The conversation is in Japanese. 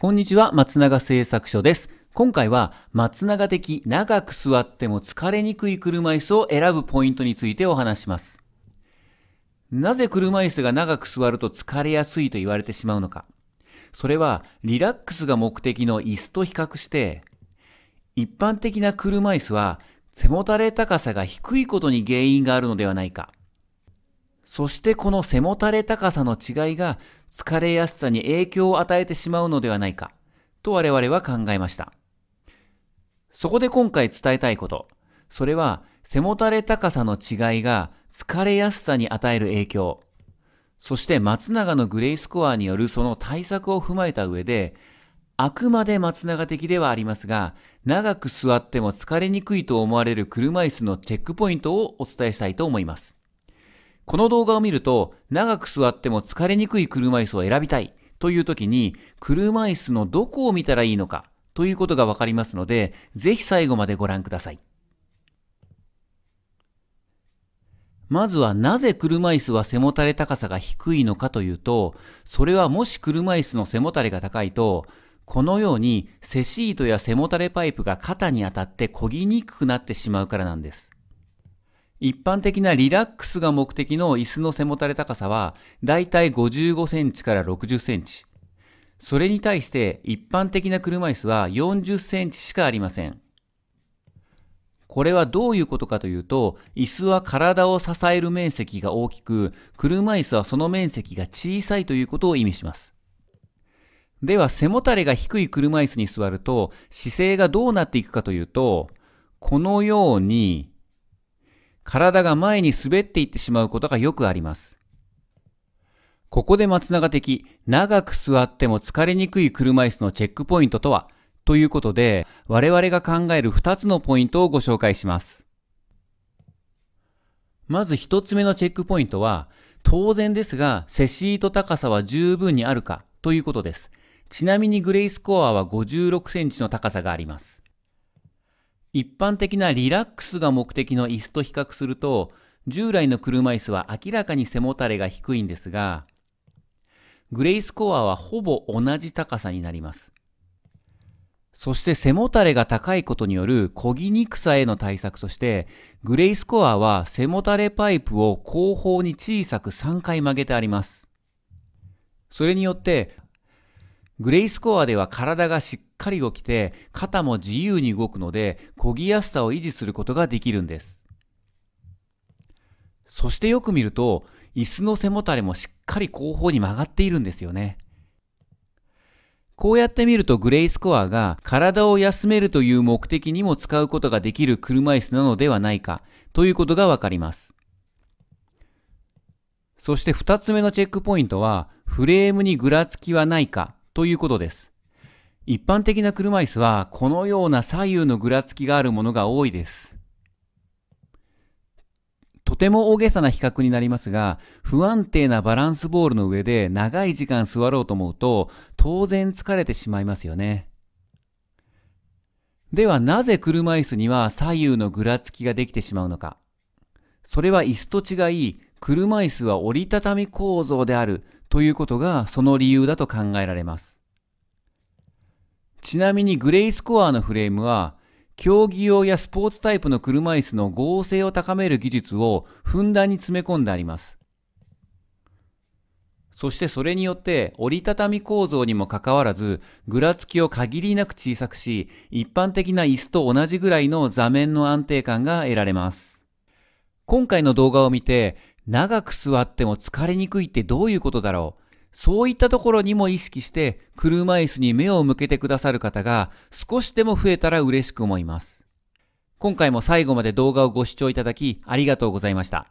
こんにちは、松永製作所です。今回は松永的長く座っても疲れにくい車椅子を選ぶポイントについてお話します。なぜ車椅子が長く座ると疲れやすいと言われてしまうのか。それはリラックスが目的の椅子と比較して、一般的な車椅子は背もたれ高さが低いことに原因があるのではないか。そしてこの背もたれ高さの違いが疲れやすさに影響を与えてしまうのではないかと我々は考えました。そこで今回伝えたいこと、それは背もたれ高さの違いが疲れやすさに与える影響、そして松永のグレイスコアによるその対策を踏まえた上で、あくまで松永的ではありますが、長く座っても疲れにくいと思われる車椅子のチェックポイントをお伝えしたいと思います。この動画を見ると、長く座っても疲れにくい車椅子を選びたいという時に、車椅子のどこを見たらいいのかということがわかりますので、ぜひ最後までご覧ください。まずはなぜ車椅子は背もたれ高さが低いのかというと、それはもし車椅子の背もたれが高いと、このように背シートや背もたれパイプが肩に当たって漕ぎにくくなってしまうからなんです。一般的なリラックスが目的の椅子の背もたれ高さは、だいたい55センチから60センチ。それに対して一般的な車椅子は40センチしかありません。これはどういうことかというと、椅子は体を支える面積が大きく、車椅子はその面積が小さいということを意味します。では背もたれが低い車椅子に座ると姿勢がどうなっていくかというと、このように体が前に滑っていってしまうことがよくあります。ここで松永的、長く座っても疲れにくい車椅子のチェックポイントとは、ということで、我々が考える2つのポイントをご紹介します。まず1つ目のチェックポイントは、当然ですが、セシート高さは十分にあるかということです。ちなみにグレイスコアは56センチの高さがあります。一般的なリラックスが目的の椅子と比較すると、従来の車椅子は明らかに背もたれが低いんですが、グレイスコアはほぼ同じ高さになります。そして背もたれが高いことによる漕ぎにくさへの対策として、グレイスコアは背もたれパイプを後方に小さく3回曲げてあります。それによってグレイスコアでは体がしっかり起きて、肩も自由に動くので、漕ぎやすさを維持することができるんです。そしてよく見ると、椅子の背もたれもしっかり後方に曲がっているんですよね。こうやって見るとグレイスコアが体を休めるという目的にも使うことができる車椅子なのではないかということがわかります。そして二つ目のチェックポイントはフレームにぐらつきはないかということです。一般的な車椅子はこのような左右のぐらつきがあるものが多いです。とても大げさな比較になりますが、不安定なバランスボールの上で長い時間座ろうと思うと、当然疲れてしまいますよね。ではなぜ車椅子には左右のぐらつきができてしまうのか。それは椅子と違い、車椅子は折りたたみ構造であるということがその理由だと考えられます。ちなみにグレイスコアのフレームは、競技用やスポーツタイプの車椅子の合成を高める技術をふんだんに詰め込んであります。そしてそれによって折りたたみ構造にもかかわらず、ぐらつきを限りなく小さくし、一般的な椅子と同じぐらいの座面の安定感が得られます。今回の動画を見て、長く座っても疲れにくいってどういうことだろうそういったところにも意識して車椅子に目を向けてくださる方が少しでも増えたら嬉しく思います。今回も最後まで動画をご視聴いただきありがとうございました。